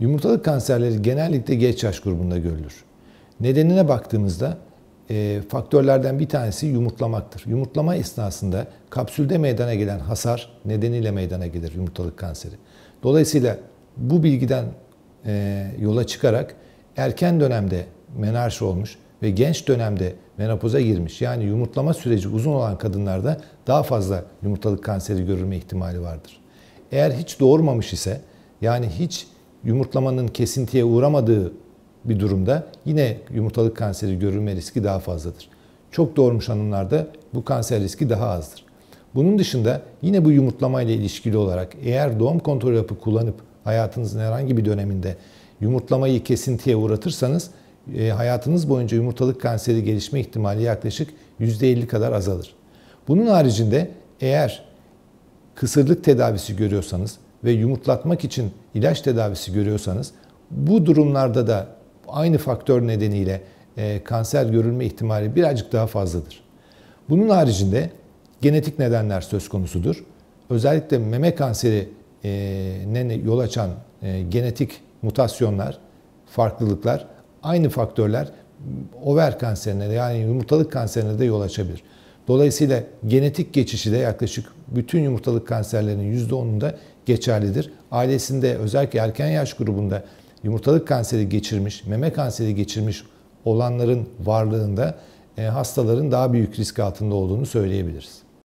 Yumurtalık kanserleri genellikle geç yaş grubunda görülür. Nedenine baktığımızda e, faktörlerden bir tanesi yumurtlamaktır. Yumurtlama esnasında kapsülde meydana gelen hasar nedeniyle meydana gelir yumurtalık kanseri. Dolayısıyla bu bilgiden e, yola çıkarak erken dönemde menarş olmuş ve genç dönemde menopoza girmiş yani yumurtlama süreci uzun olan kadınlarda daha fazla yumurtalık kanseri görülme ihtimali vardır. Eğer hiç doğurmamış ise yani hiç yumurtlamanın kesintiye uğramadığı bir durumda yine yumurtalık kanseri görülme riski daha fazladır. Çok doğurmuş hanımlarda bu kanser riski daha azdır. Bunun dışında yine bu yumurtlamayla ilişkili olarak eğer doğum kontrol yapı kullanıp hayatınızın herhangi bir döneminde yumurtlamayı kesintiye uğratırsanız e, hayatınız boyunca yumurtalık kanseri gelişme ihtimali yaklaşık %50 kadar azalır. Bunun haricinde eğer kısırlık tedavisi görüyorsanız ve yumurtlatmak için ilaç tedavisi görüyorsanız bu durumlarda da aynı faktör nedeniyle e, kanser görülme ihtimali birazcık daha fazladır. Bunun haricinde genetik nedenler söz konusudur. Özellikle meme kanseri e, ne yol açan e, genetik mutasyonlar, farklılıklar, aynı faktörler over kanserine yani yumurtalık kanserine de yol açabilir. Dolayısıyla genetik geçişi de yaklaşık bütün yumurtalık kanserlerinin %10'unda geçerlidir. Ailesinde özellikle erken yaş grubunda yumurtalık kanseri geçirmiş, meme kanseri geçirmiş olanların varlığında e, hastaların daha büyük risk altında olduğunu söyleyebiliriz.